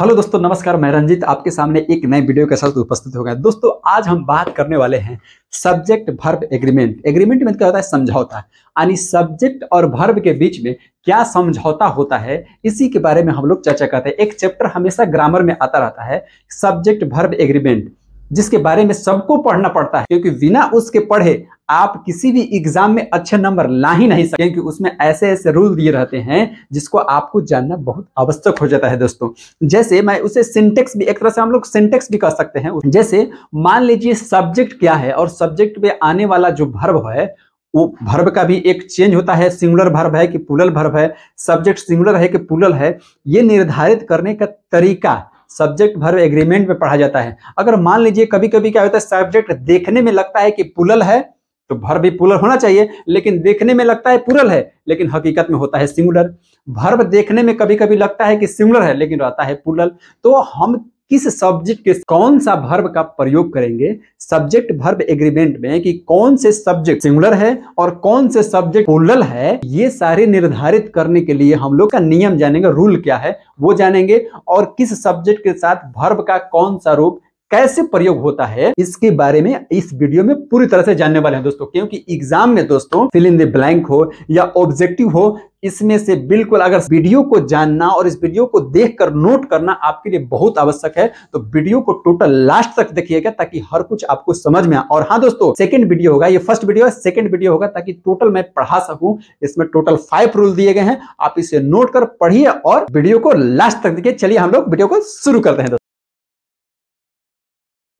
hello दोस्तों नमस्कार मैं रंजित आपके सामने एक नए वीडियो के साथ उपस्थित हो गए दोस्तों आज हम बात करने वाले हैं सब्जेक्ट भर्ब एग्रीमेंट एग्रीमेंट में क्या होता है समझौता यानी सब्जेक्ट और भर्ब के बीच में क्या समझौता होता है इसी के बारे में हम लोग चर्चा करते हैं एक चैप्टर हमेशा ग्रामर में आता रहता है सब्जेक्ट भर्ब एग्रीमेंट जिसके बारे में सबको पढ़ना पड़ता है क्योंकि बिना उसके पढ़े आप किसी भी एग्जाम में अच्छे नंबर ला ही नहीं सकते क्योंकि उसमें ऐसे ऐसे रूल दिए रहते हैं जिसको आपको जानना बहुत आवश्यक हो जाता है दोस्तों जैसे मैं उसे सिंटेक्स भी एक तरह से हम लोग सिंटेक्स भी कह सकते हैं जैसे मान लीजिए सब्जेक्ट क्या है और सब्जेक्ट पे आने वाला जो भर्व है वो भर्व का भी एक चेंज होता है सिंगुलर भर्व है कि पुलल भर्व है सब्जेक्ट सिंगुलर है कि पुलल है ये निर्धारित करने का तरीका सब्जेक्ट भर एग्रीमेंट में पढ़ा जाता है अगर मान लीजिए कभी कभी क्या होता है सब्जेक्ट देखने में लगता है कि पुलल है तो भर भी पुलर होना चाहिए लेकिन देखने में लगता है पुरल है लेकिन हकीकत में होता है सिंगुलर भर्व देखने में कभी कभी लगता है कि सिंगुलर है लेकिन रहता है पुलल तो हम किस सब्जेक्ट के कौन सा भर्व का प्रयोग करेंगे सब्जेक्ट भर्ब एग्रीमेंट में कि कौन से सब्जेक्ट सिंगुलर है और कौन से सब्जेक्ट पोलल है ये सारे निर्धारित करने के लिए हम लोग का नियम जानेंगे रूल क्या है वो जानेंगे और किस सब्जेक्ट के साथ भर्व का कौन सा रूप कैसे प्रयोग होता है इसके बारे में इस वीडियो में पूरी तरह से जानने वाले हैं दोस्तों क्योंकि एग्जाम में दोस्तों फिल इन द ब्लैंक हो या ऑब्जेक्टिव हो इसमें से बिल्कुल अगर वीडियो को जानना और इस वीडियो को देखकर नोट करना आपके लिए बहुत आवश्यक है तो वीडियो को टोटल लास्ट तक देखिएगा ताकि हर कुछ आपको समझ में आए और हाँ दोस्तों सेकंड वीडियो होगा ये फर्स्ट वीडियो है सेकंड वीडियो होगा ताकि टोटल मैं पढ़ा सकूं इसमें टोटल फाइव रूल दिए गए हैं आप इसे नोट कर पढ़िए और वीडियो को लास्ट तक देखिए चलिए हम लोग वीडियो को शुरू करते हैं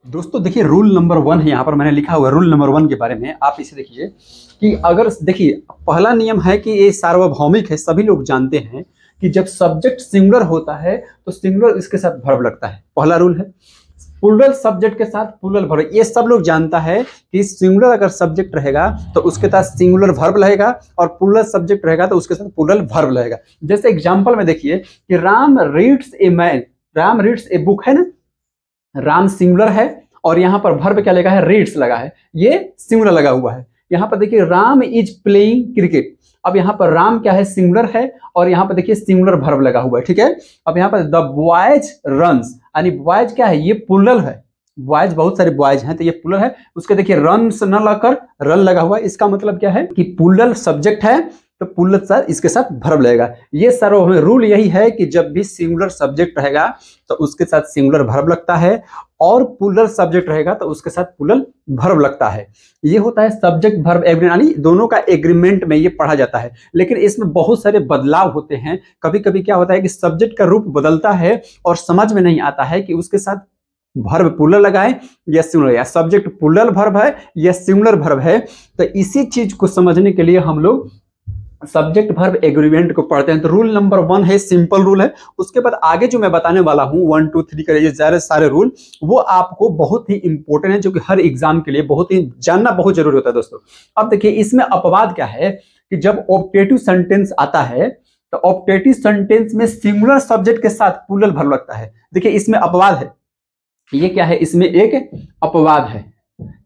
दोस्तों देखिए रूल नंबर वन है यहाँ पर मैंने लिखा हुआ है रूल नंबर वन के बारे में आप इसे देखिए कि अगर देखिए पहला नियम है कि ये सार्वभौमिक है सभी लोग जानते हैं कि जब सब्जेक्ट सिंगुलर होता है तो सिंगुलर इसके साथ भर्व लगता है पहला रूल है पुलरल सब्जेक्ट के साथ पुलरल भर्व ये सब लोग जानता है कि सिंगुलर अगर सब्जेक्ट रहेगा तो उसके साथ सिंगुलर भर्व रहेगा और प्लूरल सब्जेक्ट रहेगा तो उसके साथ पुलरल भर्व रहेगा जैसे एग्जाम्पल में देखिए कि Ram reads a man Ram reads a book है ना राम सिंगुलर है और यहाँ पर भर्व क्या लगा है रेड्स लगा है ये सिंगुलर लगा हुआ है यहाँ पर देखिए राम इज प्लेइंग क्रिकेट अब यहाँ पर राम क्या है सिंगुलर है और यहाँ पर देखिए सिंगुलर भर्व लगा हुआ है ठीक है अब यहाँ पर द बॉयज रन यानी बॉयज क्या है ये पुलल है बॉयज बहुत सारे बॉयज हैं तो ये पुलर है उसके देखिए रन न लगकर रन लगा हुआ है इसका मतलब क्या है कि पुलर सब्जेक्ट है तो पुल्लत सर इसके साथ भर्ब लगेगा ये सर हमें रूल यही है कि जब भी सिंगुलर सब्जेक्ट रहेगा तो उसके साथ सिंगुलर भर्ब लगता है और पुलर सब्जेक्ट रहेगा तो उसके साथ पुलर भर्ब लगता है ये होता है सब्जेक्ट भर्ब एग्रीमेंट यानी दोनों का एग्रीमेंट में ये पढ़ा जाता है लेकिन इसमें बहुत सारे बदलाव होते हैं कभी कभी क्या होता है कि सब्जेक्ट का रूप बदलता है और समझ में नहीं आता है कि उसके साथ भर्व पुलर लगाए या सिंगुलर या सब्जेक्ट पुलर भर्व है या सिंगुलर भर्व है तो इसी चीज को समझने के लिए हम लोग सब्जेक्ट भर्ब एग्रीमेंट को पढ़ते हैं तो रूल नंबर वन है सिंपल रूल है उसके बाद आगे जो मैं बताने वाला हूँ वन टू थ्री का ये सारे सारे रूल वो आपको बहुत ही इंपॉर्टेंट है जो कि हर एग्जाम के लिए बहुत ही जानना बहुत जरूरी होता है दोस्तों अब देखिए इसमें अपवाद क्या है कि जब ऑप्टेटिव सेंटेंस आता है तो ऑप्टेटिव सेंटेंस में सिंगुलर सब्जेक्ट के साथ पुलर भर लगता है देखिये इसमें अपवाद है ये क्या है इसमें एक अपवाद है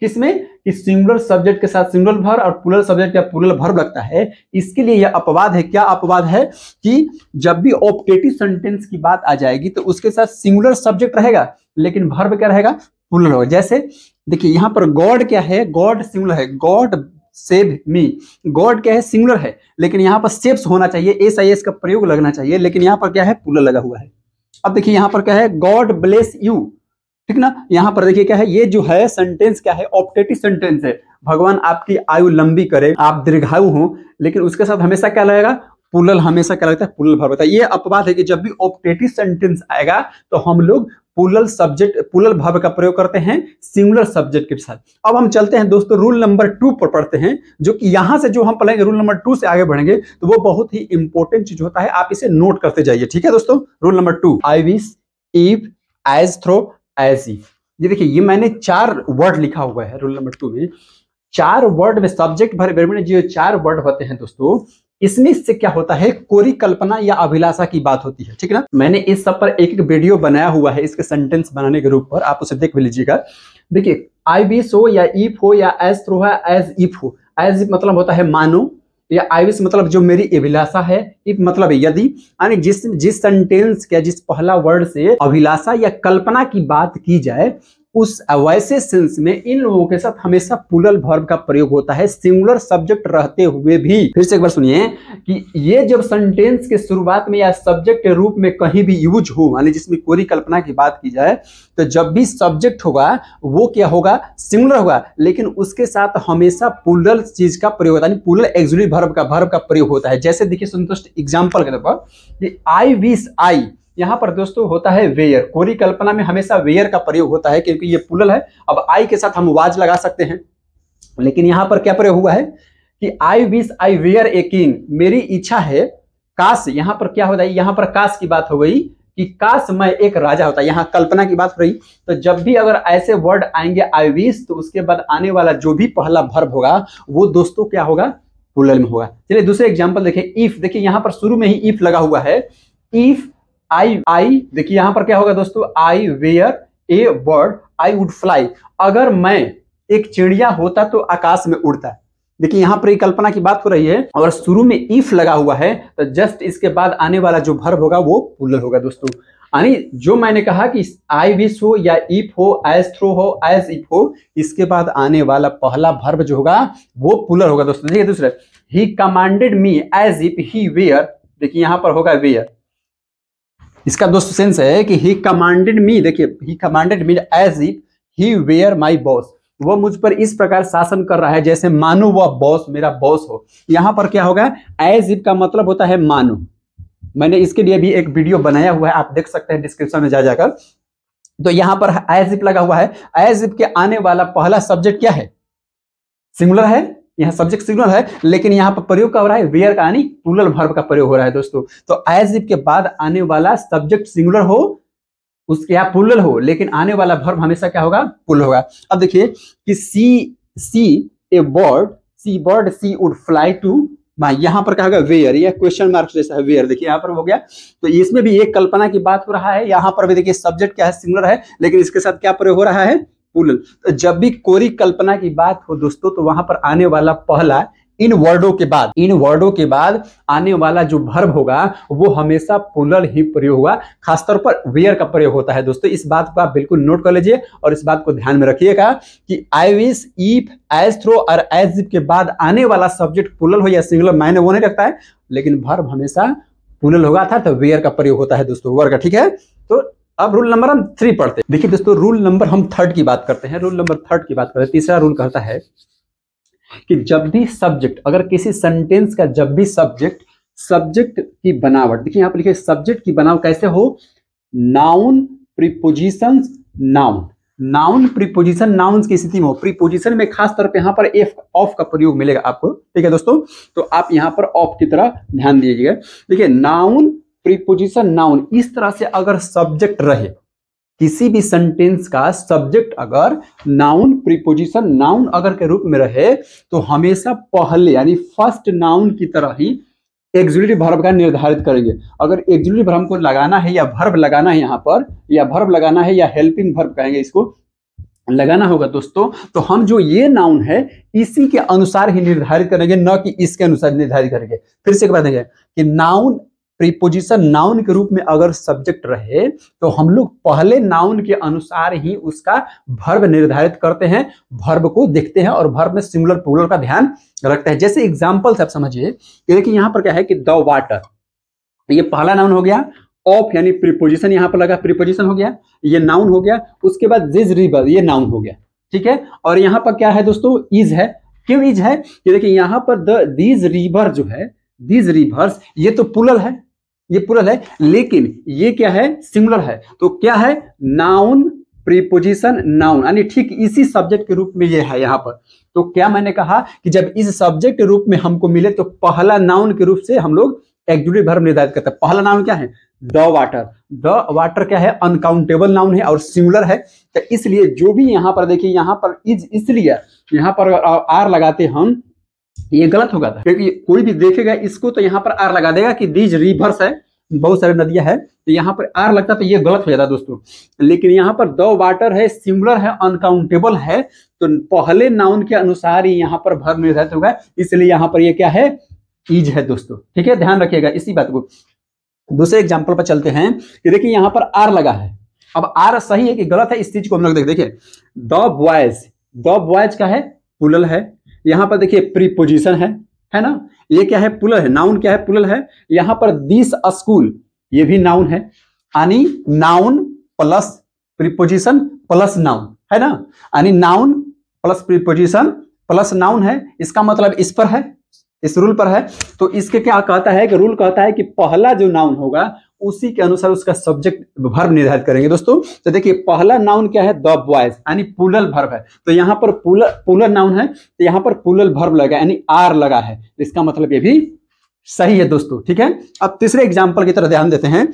किसमें कि सिंगुलर सब्जेक्ट के साथ सिंगुलर भर और पुलर सब्जेक्ट या पुलर भर लगता है इसके लिए यह अपवाद है क्या अपवाद है कि जब भी ऑप्टेटिव सेंटेंस की बात आ जाएगी तो उसके साथ सिंगुलर सब्जेक्ट रहेगा लेकिन भर्ब क्या रहेगा पुलर होगा जैसे देखिए यहाँ पर गॉड क्या है गॉड सिंगुलर है गॉड सेव मी गॉड क्या है सिंगुलर है लेकिन यहाँ पर सेप्स होना चाहिए एस आई एस का प्रयोग लगना चाहिए लेकिन यहाँ पर क्या है पुलर लगा हुआ है अब देखिए यहाँ पर क्या है गॉड ब्लेस यू ठीक ना यहाँ पर देखिए क्या है ये जो है सेंटेंस क्या है ऑप्टेटिव सेंटेंस है भगवान आपकी आयु लंबी करे आप दीर्घायु हो लेकिन उसके साथ हमेशा क्या लगेगा पुलल हमेशा क्या लगता है पुलल भर होता है ये अपवाद है कि जब भी ऑप्टेटिव सेंटेंस आएगा तो हम लोग पुलल सब्जेक्ट पुलल भाव का प्रयोग करते हैं सिंगुलर सब्जेक्ट के साथ अब हम चलते हैं दोस्तों रूल नंबर टू पर पढ़ते हैं जो कि यहाँ से जो हम पढ़ेंगे रूल नंबर टू से आगे बढ़ेंगे तो वो बहुत ही इंपॉर्टेंट चीज होता है आप इसे नोट करते जाइए ठीक है दोस्तों rule number two I wish if as though ऐसी ये देखिए ये मैंने चार वर्ड लिखा हुआ है रूल नंबर टू में चार वर्ड में सब्जेक्ट भर में जो चार वर्ड होते हैं दोस्तों इसमें इससे क्या होता है कोरी कल्पना या अभिलाषा की बात होती है ठीक है ना मैंने इस सब पर एक एक वीडियो बनाया हुआ है इसके सेंटेंस बनाने के रूप पर आप उसे देख भी लीजिएगा देखिए आई बी सो या इफ हो या एज थ्रो है एज इफ हो एज मतलब होता है मानो या आई विश मतलब जो मेरी अभिलाषा है इफ मतलब यदि यानी जिस जिस सेंटेंस के जिस पहला वर्ड से अभिलाषा या कल्पना की बात की जाए उस वैसे सेंस में इन लोगों के साथ हमेशा पुलल भर्व का प्रयोग होता है सिंगुलर सब्जेक्ट रहते हुए भी फिर से एक बार सुनिए कि ये जब सेंटेंस के शुरुआत में या सब्जेक्ट के रूप में कहीं भी यूज हो मान लीजिए जिसमें कोरी कल्पना की बात की जाए तो जब भी सब्जेक्ट होगा वो क्या होगा सिंगुलर होगा लेकिन उसके साथ हमेशा पुलल चीज का प्रयोग होता है पुलल एक्जुली भर्व का भर्व का प्रयोग होता है जैसे देखिए संतुष्ट एग्जाम्पल के तौर पर आई विश आई यहाँ पर दोस्तों होता है वेयर कोरी कल्पना में हमेशा वेयर का प्रयोग होता है क्योंकि ये पुलल है अब आई के साथ हम वाज लगा सकते हैं लेकिन यहाँ पर क्या प्रयोग हुआ है कि I wish I were a king मेरी इच्छा है काश यहाँ पर क्या होता है यहाँ पर काश की बात हो गई कि काश मैं एक राजा होता यहाँ कल्पना की बात हो रही तो जब भी अगर ऐसे वर्ड आएंगे आई विश तो उसके बाद आने वाला जो भी पहला भर्ब होगा वो दोस्तों क्या होगा पुलल में होगा चलिए दूसरे एग्जाम्पल देखिए इफ देखिए यहाँ पर शुरू में ही इफ लगा हुआ है इफ आई आई देखिए यहां पर क्या होगा दोस्तों I were a bird I would fly अगर मैं एक चिड़िया होता तो आकाश में उड़ता देखिए यहाँ पर कल्पना की बात हो रही है और शुरू में इफ लगा हुआ है तो जस्ट इसके बाद आने वाला जो भर्ब होगा वो पुलर होगा दोस्तों यानी जो मैंने कहा कि आई विश हो या इफ हो एज थ्रो हो एज इफ हो इसके बाद आने वाला पहला भर्ब जो होगा वो पुलर होगा दोस्तों देखिए दूसरा he commanded me as if he were देखिए यहाँ पर होगा वेयर इसका दोस्तों सेंस है कि ही कमांडेड मी देखिए he commanded me as if he were my boss वो मुझ पर इस प्रकार शासन कर रहा है जैसे मानो वह बॉस मेरा बॉस हो यहां पर क्या होगा एज इफ का मतलब होता है मानो मैंने इसके लिए भी एक वीडियो बनाया हुआ है आप देख सकते हैं डिस्क्रिप्शन में जा जाकर तो यहां पर एज इफ लगा हुआ है एज इफ के आने वाला पहला सब्जेक्ट क्या है सिंगुलर है यहाँ सब्जेक्ट सिग्नल है लेकिन यहाँ पर प्रयोग का हो रहा है वेयर का यानी प्लूरल वर्ब का प्रयोग हो रहा है दोस्तों तो एज इफ के बाद आने वाला सब्जेक्ट सिंगुलर हो उसके यहाँ पुलल हो लेकिन आने वाला भर्व हमेशा क्या होगा पुल होगा अब देखिए कि she she a bird she bird she would fly to my यहाँ पर क्या होगा वेयर यह क्वेश्चन मार्क जैसा है वेयर देखिए यहाँ पर हो गया तो इसमें भी एक कल्पना की बात हो रहा है यहाँ पर भी देखिए सब्जेक्ट क्या है सिमिलर है लेकिन इसके साथ क्या प्रयोग हो रहा है पुल तो जब भी कोरी कल्पना की बात हो दोस्तों तो वहां पर आने वाला पहला इन वर्डों के बाद इन वर्डों के बाद आने वाला जो भर्ब होगा वो हमेशा पुलर ही प्रयोग होगा खासतौर पर वेयर का प्रयोग होता है दोस्तों इस बात को आप बिल्कुल नोट कर लीजिए और इस बात को ध्यान में रखिएगा कि I wish if as though और एज के बाद आने वाला सब्जेक्ट पुलर हो या सिंगुलर मायने वो नहीं रखता है लेकिन भर्ब हमेशा पुलर होगा अर्थात वेयर का प्रयोग होता है दोस्तों वर्ग ठीक है तो अब रूल नंबर हम थ्री पढ़ते हैं देखिए दोस्तों रूल नंबर हम थर्ड की बात करते हैं रूल नंबर थर्ड की बात करते हैं तीसरा रूल कहता है कि जब भी सब्जेक्ट अगर किसी सेंटेंस का जब भी सब्जेक्ट सब्जेक्ट की बनावट देखिए यहां पर लिखे सब्जेक्ट की बनावट कैसे हो noun preposition noun noun preposition noun की स्थिति में हो प्रीपोजिशन में खास तौर पे यहां पर एफ ऑफ का प्रयोग मिलेगा आपको ठीक है दोस्तों तो आप यहां पर ऑफ की तरह ध्यान दीजिएगा देखिए नाउन प्रीपोजिशन नाउन इस तरह से अगर सब्जेक्ट रहे किसी भी सेंटेंस का सब्जेक्ट अगर नाउन प्रीपोजिशन नाउन अगर के रूप में रहे तो हमेशा पहले यानी फर्स्ट नाउन की तरह ही एक्जुलेटिव भर्व का निर्धारित करेंगे अगर एक्जुलेटिव भर्व को लगाना है या भर्व लगाना है यहाँ पर या भर्व लगाना है या हेल्पिंग भर्व कहेंगे इसको लगाना होगा दोस्तों तो हम जो ये नाउन है इसी के अनुसार ही निर्धारित करेंगे न कि इसके अनुसार निर्धारित करेंगे फिर से एक बात देंगे कि नाउन प्रीपोजिशन नाउन के रूप में अगर सब्जेक्ट रहे तो हम लोग पहले नाउन के अनुसार ही उसका भर्व निर्धारित करते हैं भर्व को देखते हैं और भर्व में सिमुलर पुलर का ध्यान रखते हैं जैसे एग्जाम्पल आप समझिए देखिए यहां पर क्या है कि द वाटर ये पहला नाउन हो गया ऑफ यानी प्रीपोजिशन यहाँ पर लगा प्रीपोजिशन हो गया ये नाउन हो गया उसके बाद जिज रिवर ये नाउन हो गया ठीक है और यहाँ पर क्या है दोस्तों इज है क्यों इज है देखिए यहाँ पर दिज दीज रिवर जो है दीज रिवर्स ये तो पुलल है ये पुलल है लेकिन ये क्या है सिंगुलर है तो क्या है नाउन प्रीपोजिशन नाउन यानी ठीक इसी सब्जेक्ट के रूप में ये है यहाँ पर तो क्या मैंने कहा कि जब इस सब्जेक्ट के रूप में हमको मिले तो पहला नाउन के रूप से हम लोग एग्जुटिव भर्म निर्धारित करते हैं पहला नाउन क्या है द वाटर द वाटर क्या है अनकाउंटेबल नाउन है और सिंगुलर है तो इसलिए जो भी यहाँ पर देखिए यहाँ पर इज इसलिए यहाँ पर आर लगाते हम ये गलत होगा था क्योंकि कोई भी देखेगा इसको तो यहाँ पर आर लगा देगा कि दीज रिवर्स है बहुत सारे नदियां है तो यहाँ पर आर लगता तो ये गलत हो जाता दोस्तों लेकिन यहाँ पर द वाटर है सिंगुलर है अनकाउंटेबल है तो पहले नाउन के अनुसार ही यहाँ पर भर निर्धारित होगा इसलिए यहाँ पर ये क्या है इज है दोस्तों ठीक है ध्यान रखिएगा इसी बात को दूसरे एग्जाम्पल पर चलते हैं कि देखिए यहाँ पर आर लगा है अब आर सही है कि गलत है इस चीज को हम लोग देखिए द बॉयज द बॉयज का है पुलल है यहां पर देखिए प्रीपोजिशन है है ना ये क्या है पुलर है नाउन क्या है पुलर है यहां पर दिस स्कूल ये भी नाउन है यानी noun plus preposition plus noun है ना यानी noun plus preposition plus noun है इसका मतलब इस पर है इस रूल पर है तो इसके क्या कहता है कि रूल कहता है कि पहला जो नाउन होगा उसी के अनुसार उसका सब्जेक्ट भर्व निर्धारित करेंगे दोस्तों तो देखिए पहला नाउन क्या है द बॉयज यानी पुलल भर्व है तो यहाँ पर पुलर पुलर नाउन है तो यहाँ पर पुलल भर्व लगा यानी आर लगा है तो इसका मतलब ये भी सही है दोस्तों ठीक है अब तीसरे एग्जाम्पल की तरह ध्यान देते हैं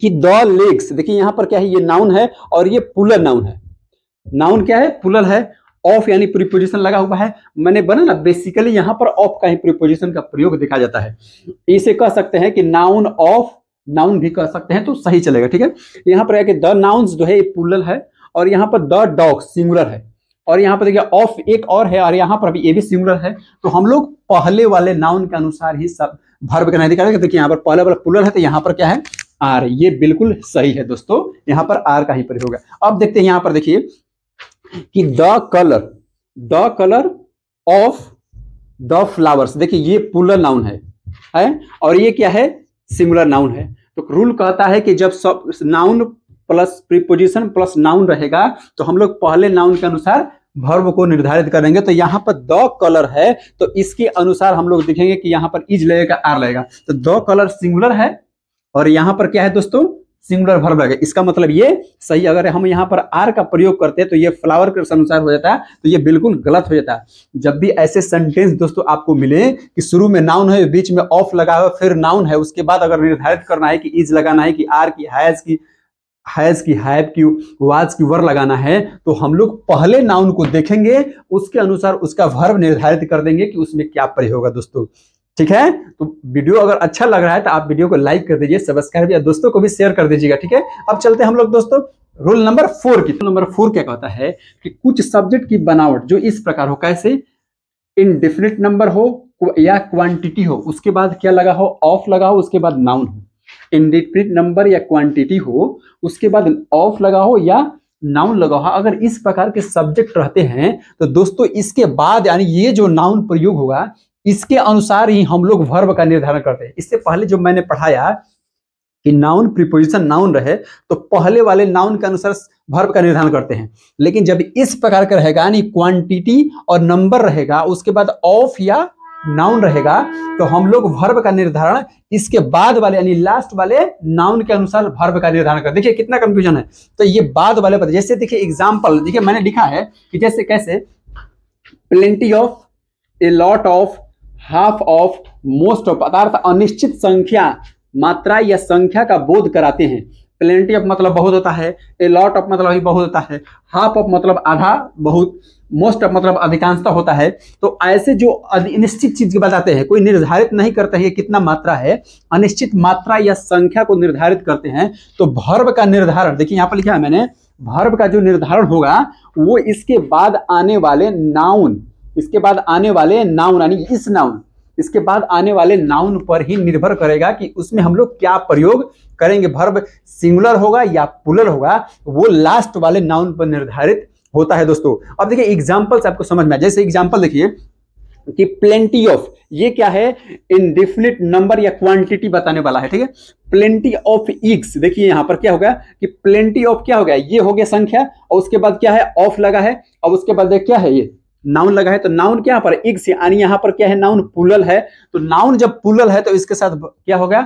कि द लेग्स देखिए यहां पर क्या है ये नाउन है और ये पुलर नाउन है नाउन क्या है पुलर है ऑफ यानी प्रीपोजिशन लगा हुआ है मैंने बना ना बेसिकली यहां पर ऑफ का ही प्रीपोजिशन का प्रयोग देखा जाता है इसे कह सकते हैं कि नाउन ऑफ नाउन भी कह सकते हैं तो सही चलेगा ठीक है यहाँ पर द नाउन जो है पुलल पुलर है और यहाँ पर द डॉग सिंगुलर है और यहाँ पर देखिए ऑफ एक और है और यहाँ पर अभी ये भी सिंगुलर है तो हम लोग पहले वाले नाउन के अनुसार ही सब भर्व का दिखा रहे देखिए यहाँ पर पहले वाला पुलर है तो यहाँ पर क्या है आर ये बिल्कुल सही है दोस्तों यहाँ पर आर का ही प्रयोग है अब देखते हैं यहाँ पर देखिए कि the colour the colour of the flowers देखिए ये पुलर नाउन है है और ये क्या है सिंगुलर नाउन है तो रूल कहता है कि जब सब noun plus preposition plus noun रहेगा तो हम लोग पहले नाउन के अनुसार भर्व को निर्धारित करेंगे तो यहाँ पर द कलर है तो इसके अनुसार हम लोग देखेंगे कि यहाँ पर इज लगेगा आर लगेगा तो द कलर सिंगुलर है और यहाँ पर क्या है दोस्तों सिंगुलर भर है इसका मतलब ये सही अगर हम यहाँ पर आर का प्रयोग करते हैं तो ये फ्लावर के अनुसार हो जाता है तो ये बिल्कुल गलत हो जाता है जब भी ऐसे सेंटेंस दोस्तों आपको मिले कि शुरू में नाउन है बीच में ऑफ लगा हुआ फिर नाउन है उसके बाद अगर निर्धारित करना है कि इज लगाना है कि आर की हैज की हैज की हैब की वाज की वर लगाना है तो हम लोग पहले नाउन को देखेंगे उसके अनुसार उसका वर्ब निर्धारित कर देंगे कि उसमें क्या प्रयोग होगा दोस्तों ठीक है तो वीडियो अगर अच्छा लग रहा है तो आप वीडियो को लाइक कर दीजिए सब्सक्राइब या दोस्तों को भी शेयर कर दीजिएगा ठीक है अब चलते हैं हम लोग दोस्तों रूल नंबर फोर की नंबर फोर क्या कहता है कि कुछ सब्जेक्ट की बनावट जो इस प्रकार हो कैसे इनडिफिनिट नंबर हो या क्वांटिटी हो उसके बाद क्या लगा हो ऑफ लगा हो उसके बाद नाउन हो इनडिफिनिट नंबर या क्वांटिटी हो उसके बाद ऑफ लगा हो या नाउन लगा हो अगर इस प्रकार के सब्जेक्ट रहते हैं तो दोस्तों इसके बाद यानी ये जो नाउन प्रयोग होगा इसके अनुसार ही हम लोग वर्ब का निर्धारण करते हैं इससे पहले जो मैंने पढ़ाया कि नाउन प्रिपोजिशन नाउन रहे तो पहले वाले नाउन के अनुसार वर्ब का निर्धारण करते हैं लेकिन जब इस प्रकार का रहेगा यानी क्वांटिटी और नंबर रहेगा उसके बाद ऑफ या नाउन रहेगा तो हम लोग वर्ब का निर्धारण इसके बाद वाले यानी लास्ट वाले नाउन के अनुसार वर्ब का निर्धारण कर देखिए कितना कंफ्यूजन है तो ये बाद वाले पता जैसे देखिए एग्जाम्पल देखिए मैंने लिखा है कि जैसे कैसे plenty of a lot of half of most of अर्थात अनिश्चित संख्या मात्रा या संख्या का बोध कराते हैं प्लेंटी ऑफ मतलब बहुत होता है ए लॉट ऑफ मतलब भी बहुत होता है हाफ ऑफ मतलब आधा बहुत मोस्ट ऑफ मतलब अधिकांशता होता है तो ऐसे जो अनिश्चित चीज बताते हैं कोई निर्धारित नहीं करते हैं कितना मात्रा है अनिश्चित मात्रा या संख्या को निर्धारित करते हैं तो भर्व का निर्धारण देखिए यहाँ पर लिखा है मैंने भर्व का जो निर्धारण होगा वो इसके बाद आने वाले नाउन इसके बाद आने वाले नाउन यानी इस नाउन इसके बाद आने वाले नाउन पर ही निर्भर करेगा कि उसमें हम लोग क्या प्रयोग करेंगे भर्ब सिंगुलर होगा या पुलर होगा वो लास्ट वाले नाउन पर निर्धारित होता है दोस्तों अब देखिए एग्जाम्पल्स आपको समझ में आए जैसे एग्जाम्पल देखिए कि प्लेंटी ऑफ ये क्या है इनडिफिनिट नंबर या क्वांटिटी बताने वाला है ठीक है प्लेंटी ऑफ इग्स देखिए यहां पर क्या हो गया कि प्लेंटी ऑफ क्या हो गया ये हो गया संख्या और उसके बाद क्या है ऑफ लगा है और उसके बाद क्या है ये नाउन लगा है तो नाउन क्या पर इग्स से यानी यहाँ पर क्या है नाउन पुलल है तो नाउन जब पुलल है तो इसके साथ क्या होगा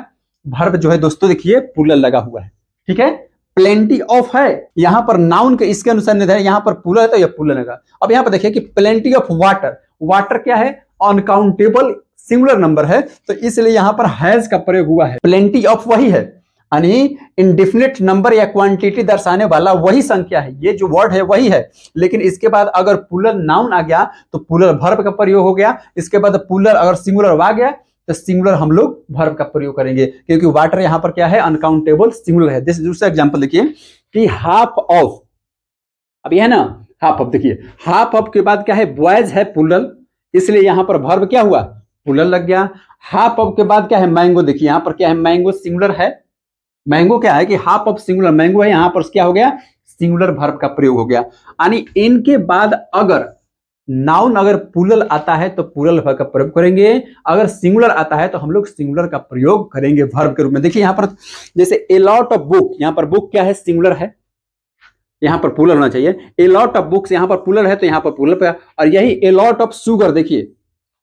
भर्व जो है दोस्तों देखिए पुलल लगा हुआ है ठीक है प्लेंटी ऑफ है यहाँ पर नाउन के इसके अनुसार निर्धारित यहाँ पर पुलल है तो यह पुलल लगा अब यहाँ पर देखिए कि प्लेंटी ऑफ वाटर वाटर क्या है अनकाउंटेबल सिंगुलर नंबर है तो इसलिए यहाँ पर हैज का प्रयोग हुआ है प्लेंटी ऑफ वही है यानी इनडिफिनिट नंबर या क्वांटिटी दर्शाने वाला वही संख्या है ये जो वर्ड है वही है लेकिन इसके बाद अगर पुलर नाउन आ गया तो पुलर भर्व का प्रयोग हो गया इसके बाद पुलर अगर सिंगुलर आ गया तो सिंगुलर हम लोग भर्व का प्रयोग करेंगे क्योंकि वाटर यहां पर क्या है अनकाउंटेबल सिंगुलर है दूसरा एग्जाम्पल देखिए कि हाफ ऑफ अब यह है ना हाफ ऑफ देखिए हाफ ऑफ के बाद क्या है बॉयज है पुलर इसलिए यहां पर भर्व क्या हुआ पुलर लग गया हाफ ऑफ के बाद क्या है मैंगो देखिए यहां पर क्या है मैंगो सिंगुलर है मैंगो क्या है कि हाफ ऑफ सिंगुलर मैंगो है यहां पर क्या हो गया सिंगुलर भर्व का प्रयोग हो गया यानी इनके बाद अगर नाउन अगर पुलल आता है तो पुलल भर्व का प्रयोग करेंगे अगर सिंगुलर आता है तो हम लोग सिंगुलर का प्रयोग करेंगे भर्व के रूप में देखिए यहां पर जैसे ए लॉट ऑफ बुक यहां पर बुक क्या है सिंगुलर है यहां पर पुलर होना चाहिए ए लॉट ऑफ बुक्स यहां पर पुलर है तो यहां पर पुलर पर और यही ए लॉट ऑफ सुगर देखिए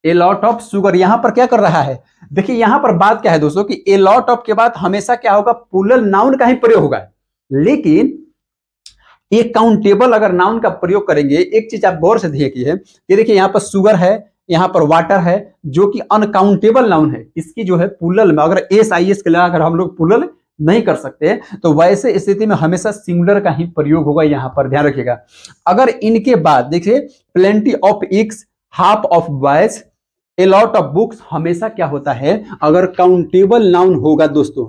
ए लॉट ऑफ सुगर यहां पर क्या कर रहा है देखिए यहां पर बात क्या है दोस्तों कि ए लॉट ऑफ के बाद हमेशा क्या होगा पुलर नाउन का ही प्रयोग होगा लेकिन एक काउंटेबल अगर नाउन का प्रयोग करेंगे एक चीज आप गौर से देखिए ये देखिए यहाँ पर सुगर है यहाँ पर वाटर है जो कि अनकाउंटेबल नाउन है इसकी जो है पुलल में अगर एस आई एस के लिए अगर हम लोग पुलल नहीं कर सकते तो वैसे स्थिति में हमेशा सिंगुलर का ही प्रयोग होगा यहाँ पर ध्यान रखिएगा अगर इनके बाद देखिए plenty of X half of boys a lot of books हमेशा क्या होता है अगर काउंटेबल नाउन होगा दोस्तों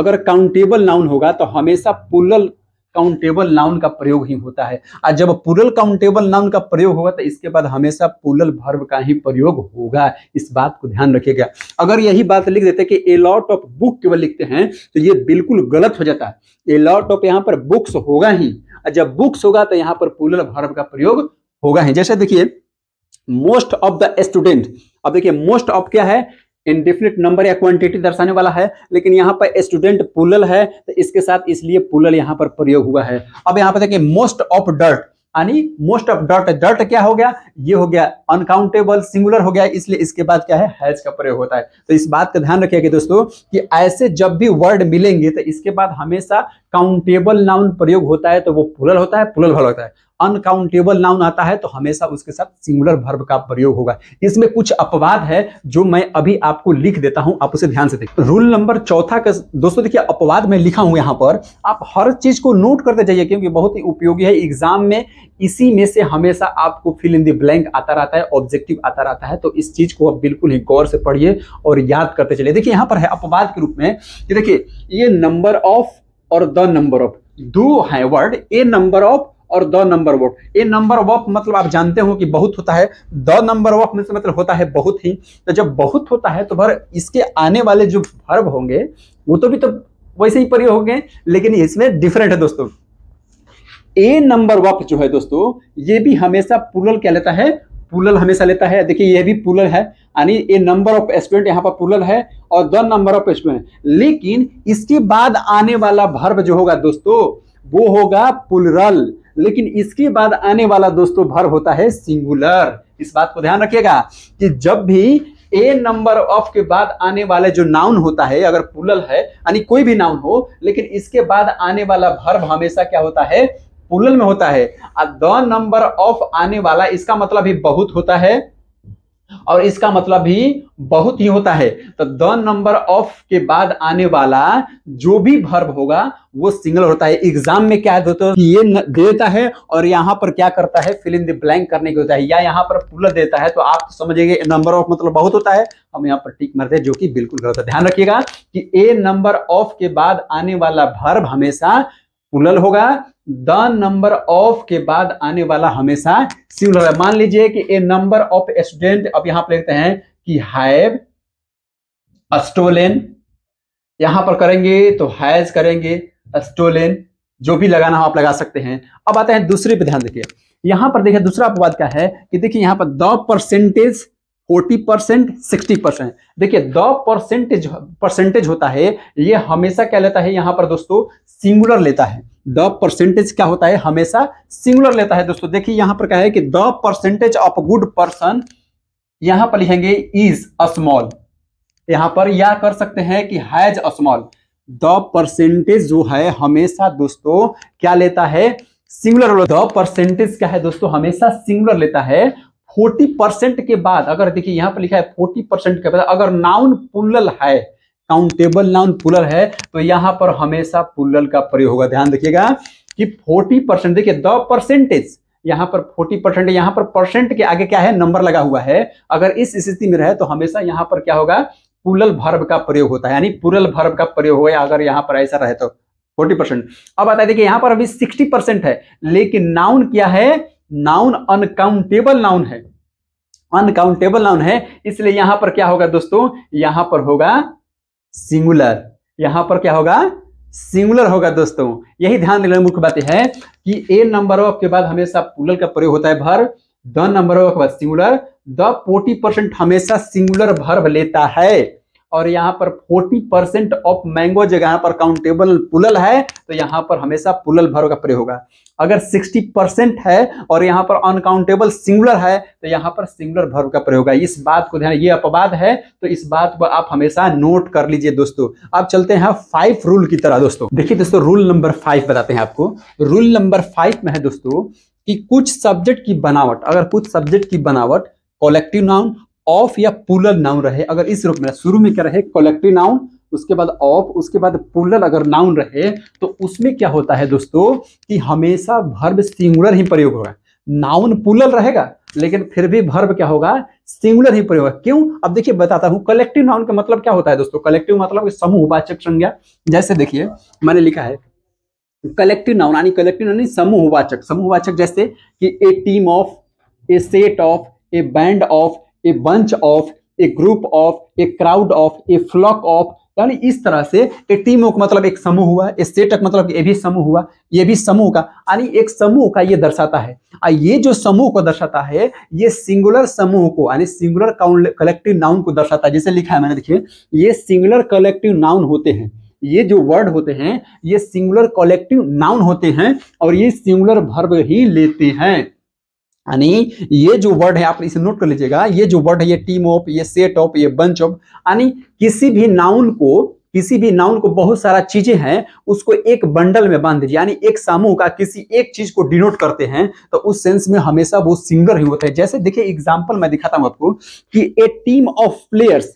अगर काउंटेबल नाउन होगा तो हमेशा पुलल काउंटेबल नाउन का प्रयोग ही होता है और जब पुरल काउंटेबल नाउन का प्रयोग होगा तो इसके बाद हमेशा पुलल भर्व का ही प्रयोग होगा इस बात को ध्यान रखिएगा अगर यही बात लिख देते कि ए लॉट ऑफ बुक केवल लिखते हैं तो ये बिल्कुल गलत हो जाता है ए लॉट ऑफ यहाँ पर बुक्स होगा ही और जब बुक्स होगा तो यहाँ पर पुलल भर्व का प्रयोग होगा ही जैसे देखिए मोस्ट ऑफ द स्टूडेंट अब देखिए मोस्ट ऑफ क्या है इनडिफिनिट नंबर या क्वांटिटी दर्शाने वाला है लेकिन यहाँ पर स्टूडेंट पुलल है तो इसके साथ इसलिए पुलल यहाँ पर प्रयोग हुआ है अब यहाँ पर देखिए मोस्ट ऑफ डर्ट यानी मोस्ट ऑफ डर्ट डर्ट क्या हो गया ये हो गया अनकाउंटेबल सिंगुलर हो गया इसलिए इसके बाद क्या है हैज का प्रयोग होता है तो इस बात का ध्यान रखिएगा दोस्तों कि ऐसे जब भी वर्ड मिलेंगे तो इसके बाद हमेशा काउंटेबल नाउन प्रयोग होता है तो वो पुलल होता है पुलल भल होता है अनकाउंटेबल नाउन आता है तो हमेशा उसके साथ सिंगुलर भर्ब का प्रयोग होगा इसमें कुछ अपवाद है जो मैं अभी आपको लिख देता हूं आप उसे ध्यान से देखिए रूल नंबर चौथा का दोस्तों देखिए अपवाद में लिखा हूं यहां पर आप हर चीज को नोट करते जाइए क्योंकि बहुत ही उपयोगी है एग्जाम में इसी में से हमेशा आपको फिल इन द ब्लैंक आता रहता है ऑब्जेक्टिव आता रहता है तो इस चीज को आप बिल्कुल ही गौर से पढ़िए और याद करते चलिए देखिए यहां पर है अपवाद के रूप में देखिए ये नंबर ऑफ और द नंबर ऑफ दो है वर्ड ए नंबर ऑफ और द नंबर ऑफ ये नंबर ऑफ मतलब आप जानते हो कि बहुत होता है द नंबर वॉफ मतलब होता है बहुत ही तो जब बहुत होता है तो भर इसके आने वाले जो भर्व होंगे वो तो भी तो वैसे ही प्रयोग होंगे लेकिन इसमें डिफरेंट है दोस्तों ए नंबर वॉफ जो है दोस्तों ये भी हमेशा पुलल क्या लेता है पुलल हमेशा लेता है देखिए ये भी पुलल है यानी ए नंबर ऑफ स्टूडेंट यहाँ पर पुलल है और द नंबर ऑफ स्टूडेंट लेकिन इसके बाद आने वाला भर्व जो होगा दोस्तों वो होगा पुलरल लेकिन इसके बाद आने वाला दोस्तों भर होता है सिंगुलर इस बात को ध्यान रखिएगा कि जब भी ए नंबर ऑफ के बाद आने वाला जो नाउन होता है अगर पुलल है यानी कोई भी नाउन हो लेकिन इसके बाद आने वाला भर हमेशा क्या होता है पुलल में होता है द नंबर ऑफ आने वाला इसका मतलब ही बहुत होता है और इसका मतलब भी बहुत ही होता है तो द नंबर ऑफ के बाद आने वाला जो भी भर्ब होगा वो सिंगल होता है एग्जाम में क्या है ये देता है और यहाँ पर क्या करता है फिल इन द ब्लैंक करने के होता है या यहाँ पर पुल देता है तो आप समझेंगे नंबर ऑफ मतलब बहुत होता है हम यहाँ पर टिक मरते हैं जो कि बिल्कुल गलत है ध्यान रखिएगा कि ए नंबर ऑफ के बाद आने वाला भर्ब हमेशा पुलल होगा द नंबर ऑफ के बाद आने वाला हमेशा सिंगुलर है मान लीजिए कि ए नंबर ऑफ स्टूडेंट अब यहां पर लिखते हैं कि हैव अस्टोलेन यहां पर करेंगे तो हैज करेंगे स्टोलेन जो भी लगाना हो आप लगा सकते हैं अब आते हैं दूसरे पे ध्यान देखिए यहां पर देखिए दूसरा अपवाद क्या है कि देखिए यहां पर the percentage forty percent sixty percent देखिए द परसेंटेज परसेंटेज होता है ये हमेशा क्या लेता है यहां पर दोस्तों सिंगुलर लेता है द परसेंटेज क्या होता है हमेशा सिंगुलर लेता है दोस्तों देखिए यहां पर क्या है कि the percentage of good person यहां पर लिखेंगे इज स्मॉल यहां पर या कर सकते हैं कि हैज स्मॉल द परसेंटेज जो है हमेशा दोस्तों क्या लेता है सिंगुलर द परसेंटेज क्या है दोस्तों हमेशा सिंगुलर लेता है फोर्टी परसेंट के बाद अगर देखिए यहां पर लिखा है फोर्टी परसेंट के बाद अगर नाउन पुलल है काउंटेबल नाउन पुलर है तो यहां पर हमेशा पुलर का प्रयोग होगा ध्यान रखिएगा कि फोर्टी परसेंट देखिए द परसेंटेज यहां पर फोर्टी परसेंट यहां पर परसेंट के आगे क्या है नंबर लगा हुआ है अगर इस स्थिति में रहे तो हमेशा यहां पर क्या होगा पुलल भर्व का प्रयोग होता है यानी पुरल भर्व का प्रयोग होगा अगर यहां पर ऐसा रहे तो फोर्टी परसेंट अब बता देखिए यहां पर अभी सिक्सटी परसेंट है लेकिन नाउन क्या है नाउन अनकाउंटेबल नाउन है अनकाउंटेबल नाउन है इसलिए यहां पर क्या होगा दोस्तों यहां पर होगा सिंगुलर यहां पर क्या होगा सिंगुलर होगा दोस्तों यही ध्यान देने मुख्य बात है कि ए नंबर ऑफ के बाद हमेशा पुलर का प्रयोग होता है भर द नंबर ऑफ के बाद सिंगुलर द फोर्टी परसेंट हमेशा सिंगुलर भर्व लेता है और यहाँ पर 40 परसेंट ऑफ जगह यहाँ पर काउंटेबल पुलल है तो यहाँ पर हमेशा पुलल भर का प्रयोग होगा अगर 60 परसेंट है और यहाँ पर अनकाउंटेबल सिंगुलर है तो यहाँ पर सिंगुलर भर का प्रयोग होगा इस बात को ध्यान ये अपवाद है तो इस बात को आप हमेशा नोट कर लीजिए दोस्तों अब चलते हैं फाइव रूल की तरह दोस्तों देखिए दोस्तों रूल नंबर फाइव बताते हैं आपको रूल नंबर फाइव में है दोस्तों कि कुछ सब्जेक्ट की बनावट अगर कुछ सब्जेक्ट की बनावट कोलेक्टिव नाउन ऑफ या पुलर नाउन रहे अगर इस रूप में शुरू में क्या रहे कलेक्टिव नाउन उसके बाद ऑफ उसके बाद पुलर अगर नाउन रहे तो उसमें क्या होता है दोस्तों कि हमेशा भर्व सिंगुलर ही प्रयोग होगा नाउन पुलर रहेगा लेकिन फिर भी भर्व क्या होगा सिंगुलर ही प्रयोग होगा क्यों अब देखिए बताता हूं कलेक्टिव नाउन का मतलब क्या होता है दोस्तों कलेक्टिव मतलब समूह वाचक संज्ञा जैसे देखिए मैंने लिखा है कलेक्टिव नाउन यानी कलेक्टिव नाउन समूह वाचक समूह वाचक जैसे कि a team of a set of a band of a bunch of a group of a crowd of a flock of यानी इस तरह से ए टीम का मतलब एक समूह हुआ ए सेटक मतलब ये भी समूह हुआ ये भी समूह का यानी एक समूह का ये दर्शाता है और ये जो समूह को दर्शाता है ये सिंगुलर समूह को यानी सिंगुलर कलेक्टिव नाउन को दर्शाता है जैसे लिखा है मैंने देखिए ये सिंगुलर कलेक्टिव नाउन होते हैं ये जो वर्ड होते हैं ये सिंगुलर कलेक्टिव नाउन होते हैं और ये सिंगुलर भर्व ही लेते हैं यानी ये जो वर्ड है आप इसे नोट कर लीजिएगा ये जो वर्ड है ये टीम ऑफ ये सेट ऑफ ये बंच ऑफ यानी किसी भी नाउन को किसी भी नाउन को बहुत सारा चीजें हैं उसको एक बंडल में बांध दीजिए यानी एक समूह का किसी एक चीज को डिनोट करते हैं तो उस सेंस में हमेशा वो सिंगर ही होता है जैसे देखिए एग्जाम्पल मैं दिखाता हूं आपको कि a team of players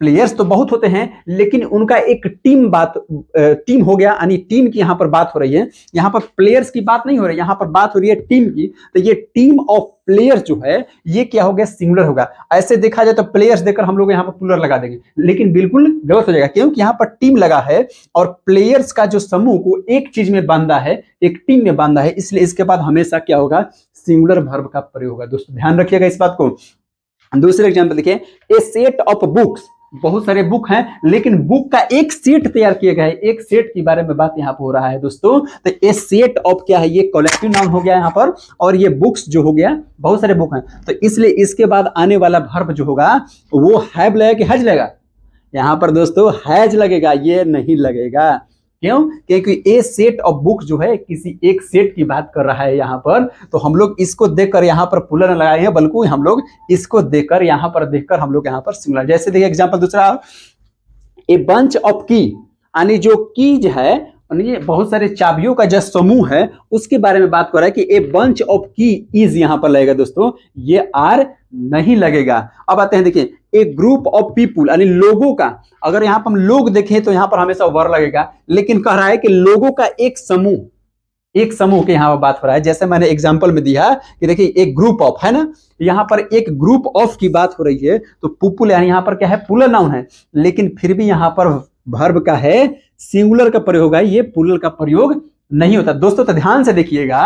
players तो बहुत होते हैं लेकिन उनका एक टीम बात टीम हो गया यानी टीम की यहाँ पर बात हो रही है यहाँ पर प्लेयर्स की बात नहीं हो रही यहाँ पर बात हो रही है टीम की तो ये टीम ऑफ प्लेयर्स जो है ये क्या हो गया सिंगुलर होगा ऐसे देखा जाए तो प्लेयर्स देकर हम लोग यहाँ पर पुलर लगा देंगे लेकिन बिल्कुल गलत हो जाएगा क्योंकि यहाँ पर टीम लगा है और प्लेयर्स का जो समूह को एक चीज में बांधा है एक टीम में बांधा है इसलिए इसके बाद हमेशा क्या होगा सिंगुलर भर्व का प्रयोग होगा दोस्तों ध्यान रखिएगा इस बात को दूसरे एग्जाम्पल देखिए ए सेट ऑफ बुक्स बहुत सारे बुक हैं लेकिन बुक का एक सेट तैयार किया गया है एक सेट के बारे में बात यहाँ पर हो रहा है दोस्तों तो ये सेट ऑफ क्या है ये कलेक्टिव नाउन हो गया यहाँ पर और ये बुक्स जो हो गया बहुत सारे बुक हैं तो इसलिए इसके बाद आने वाला भर्व जो होगा वो हैब लगेगा कि हज लगेगा यहाँ पर दोस्तों हैज लगेगा ये नहीं लगेगा क्यों क्योंकि ए सेट ऑफ बुक जो है किसी एक सेट की बात कर रहा है यहाँ पर तो हम लोग इसको देखकर यहाँ पर पुलर लगाए हैं बल्कि हम लोग इसको देखकर यहाँ पर देखकर हम लोग यहाँ पर सिंगुलर जैसे देखिए एग्जाम्पल दूसरा ए बंच ऑफ की यानी जो कीज है ये बहुत सारे चाबियों का जो समूह है उसके बारे में बात कर रहा है कि a bunch of key is यहां पर लगेगा दोस्तों ये आर नहीं लगेगा अब आते हैं देखिए ए ग्रुप ऑफ पीपुल यानी लोगों का अगर यहां पर हम लोग देखें तो यहां पर हमेशा वर लगेगा लेकिन कह रहा है कि लोगों का एक समूह एक समूह के यहां पर बात हो रहा है जैसे मैंने एग्जाम्पल में दिया कि देखिए एक ग्रुप ऑफ है ना यहां पर एक ग्रुप ऑफ की बात हो रही है तो पुपुल यानी यहां पर क्या है पुलर नाउन है लेकिन फिर भी यहां पर भर्व का है सिंगुलर का प्रयोग है ये पुलर का प्रयोग नहीं होता दोस्तों तो ध्यान से देखिएगा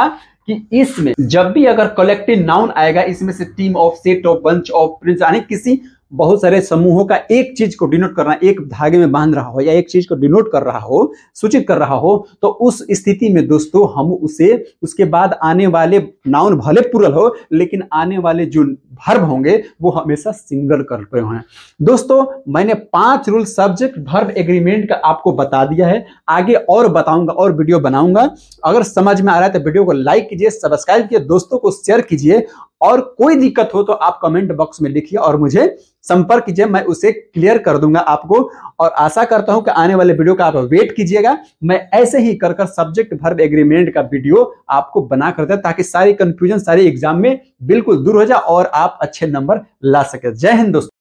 कि इसमें जब भी अगर कलेक्टिव नाउन आएगा इसमें से team of set of bunch of prince यानी किसी बहुत सारे समूहों का एक चीज को डिनोट करना एक धागे में बांध रहा हो या एक चीज को डिनोट कर रहा हो सूचित कर रहा हो तो उस स्थिति में दोस्तों हम उसे उसके बाद आने वाले नाउन भले पुरल हो लेकिन आने वाले जो भर्व होंगे वो हमेशा सिंगल कर रहे हैं दोस्तों मैंने पांच रूल सब्जेक्ट भर्व एग्रीमेंट का आपको बता दिया है आगे और बताऊंगा और वीडियो बनाऊंगा अगर समझ में आ रहा है तो वीडियो को लाइक कीजिए सब्सक्राइब कीजिए दोस्तों को शेयर कीजिए और कोई दिक्कत हो तो आप कमेंट बॉक्स में लिखिए और मुझे संपर्क कीजिए मैं उसे क्लियर कर दूंगा आपको और आशा करता हूं कि आने वाले वीडियो का आप वेट कीजिएगा मैं ऐसे ही कर कर सब्जेक्ट भर एग्रीमेंट का वीडियो आपको बना कर देता ताकि सारी कंफ्यूजन सारी एग्जाम में बिल्कुल दूर हो जाए और आप अच्छे नंबर ला सके जय हिंद दोस्तों